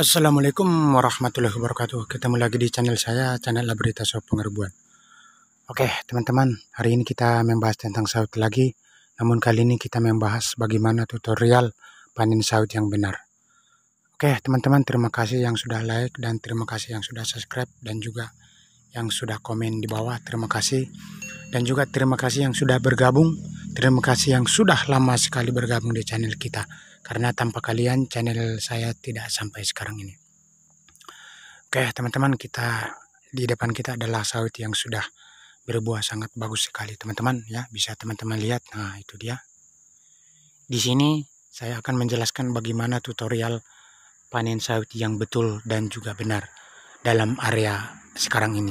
Assalamualaikum warahmatullahi wabarakatuh. Ketemu lagi di channel saya, channel Berita Soal Pengerbuan. Oke, teman-teman, hari ini kita membahas tentang sawit lagi. Namun kali ini kita membahas bagaimana tutorial panen sawit yang benar. Oke teman-teman terima kasih yang sudah like dan terima kasih yang sudah subscribe dan juga yang sudah komen di bawah terima kasih dan juga terima kasih yang sudah bergabung terima kasih yang sudah lama sekali bergabung di channel kita karena tanpa kalian channel saya tidak sampai sekarang ini oke teman-teman kita di depan kita adalah sawit yang sudah berbuah sangat bagus sekali teman-teman ya bisa teman-teman lihat nah itu dia di sini saya akan menjelaskan bagaimana tutorial panen sawit yang betul dan juga benar dalam area sekarang ini.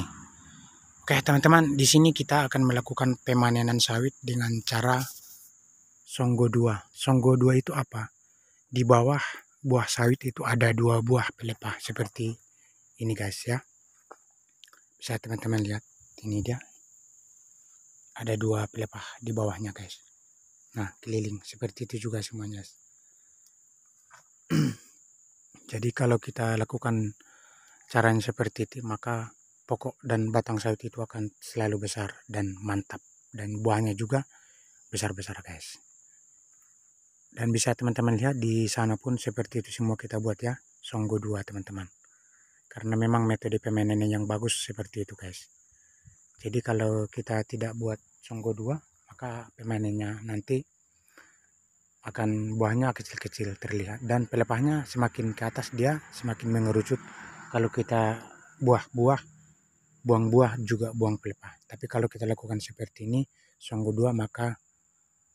Oke, teman-teman, di sini kita akan melakukan pemanenan sawit dengan cara songgo dua. Songgo dua itu apa? Di bawah buah sawit itu ada dua buah pelepah seperti ini guys ya. Bisa teman-teman lihat, ini dia. Ada dua pelepah di bawahnya guys. Nah, keliling seperti itu juga semuanya. Jadi kalau kita lakukan caranya seperti itu, maka pokok dan batang sawit itu akan selalu besar dan mantap dan buahnya juga besar-besar guys. Dan bisa teman-teman lihat di sana pun seperti itu semua kita buat ya, songgo dua teman-teman. Karena memang metode pemanennya yang bagus seperti itu guys. Jadi kalau kita tidak buat songgo dua maka pemanennya nanti akan buahnya kecil-kecil terlihat dan pelepahnya semakin ke atas dia semakin mengerucut kalau kita buah-buah buang buah juga buang pelepah tapi kalau kita lakukan seperti ini sungguh dua maka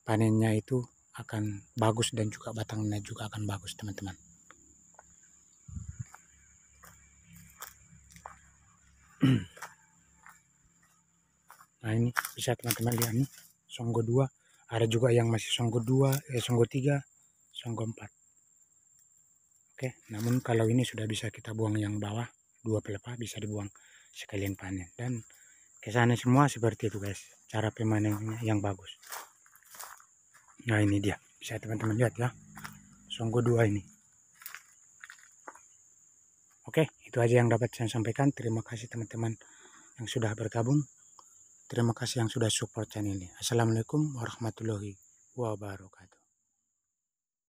panennya itu akan bagus dan juga batangnya juga akan bagus teman-teman nah ini bisa teman-teman lihat nih sungguh dua ada juga yang masih songgo dua, eh songgo tiga, songgo empat. oke namun kalau ini sudah bisa kita buang yang bawah dua pelepah bisa dibuang sekalian panen dan kesannya semua seperti itu guys cara pemanen yang bagus nah ini dia bisa teman-teman lihat ya songgo dua ini oke itu aja yang dapat saya sampaikan terima kasih teman-teman yang sudah bergabung Terima kasih yang sudah support channel ini. Assalamualaikum warahmatullahi wabarakatuh.